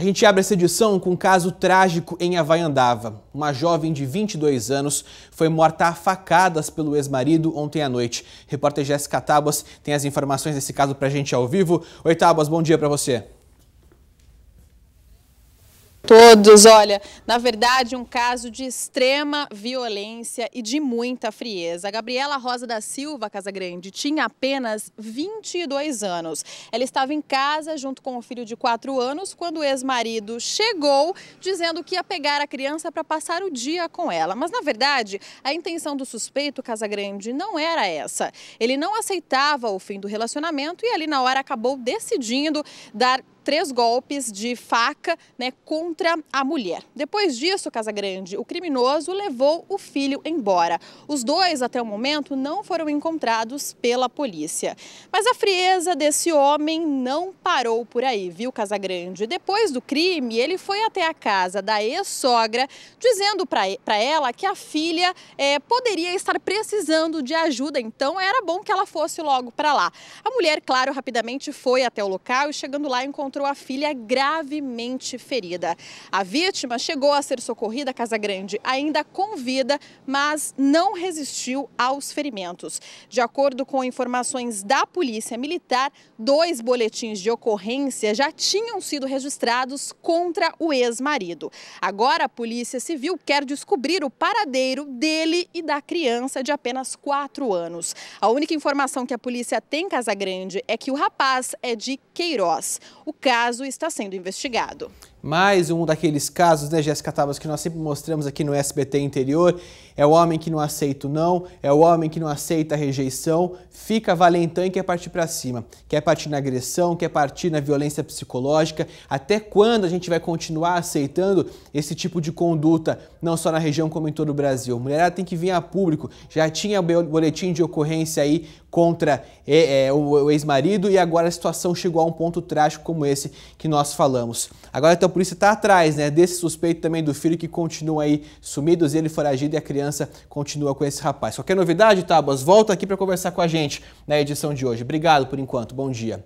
A gente abre essa edição com um caso trágico em Havaiandava. Uma jovem de 22 anos foi morta a facadas pelo ex-marido ontem à noite. Repórter Jéssica Tábuas tem as informações desse caso pra gente ao vivo. Oi, Tábuas, bom dia para você todos. Olha, na verdade, um caso de extrema violência e de muita frieza. A Gabriela Rosa da Silva Casagrande tinha apenas 22 anos. Ela estava em casa junto com o filho de 4 anos quando o ex-marido chegou dizendo que ia pegar a criança para passar o dia com ela. Mas, na verdade, a intenção do suspeito Casagrande não era essa. Ele não aceitava o fim do relacionamento e ali na hora acabou decidindo dar três golpes de faca né, contra a mulher. Depois disso, Casagrande, o criminoso levou o filho embora. Os dois, até o momento, não foram encontrados pela polícia. Mas a frieza desse homem não parou por aí, viu, Casagrande? Depois do crime, ele foi até a casa da ex-sogra, dizendo para ela que a filha é, poderia estar precisando de ajuda, então era bom que ela fosse logo para lá. A mulher, claro, rapidamente foi até o local e chegando lá encontrou encontrou a filha gravemente ferida. A vítima chegou a ser socorrida à Casa Grande ainda com vida, mas não resistiu aos ferimentos. De acordo com informações da Polícia Militar, dois boletins de ocorrência já tinham sido registrados contra o ex-marido. Agora, a Polícia Civil quer descobrir o paradeiro dele e da criança de apenas 4 anos. A única informação que a polícia tem em Casa Grande é que o rapaz é de Queiroz. O caso está sendo investigado. Mais um daqueles casos, né, Jéssica Tabas, que nós sempre mostramos aqui no SBT interior. É o homem que não aceita o não, é o homem que não aceita a rejeição, fica valentão e quer partir para cima. Quer partir na agressão, quer partir na violência psicológica. Até quando a gente vai continuar aceitando esse tipo de conduta, não só na região como em todo o Brasil? A mulherada tem que vir a público. Já tinha o boletim de ocorrência aí contra é, é, o ex-marido e agora a situação chegou a um ponto trágico como esse que nós falamos. Agora então polícia está atrás né, desse suspeito também do filho que continua aí sumido, ele foragido e a criança continua com esse rapaz. Qualquer novidade, Tábuas, volta aqui para conversar com a gente na edição de hoje. Obrigado por enquanto, bom dia.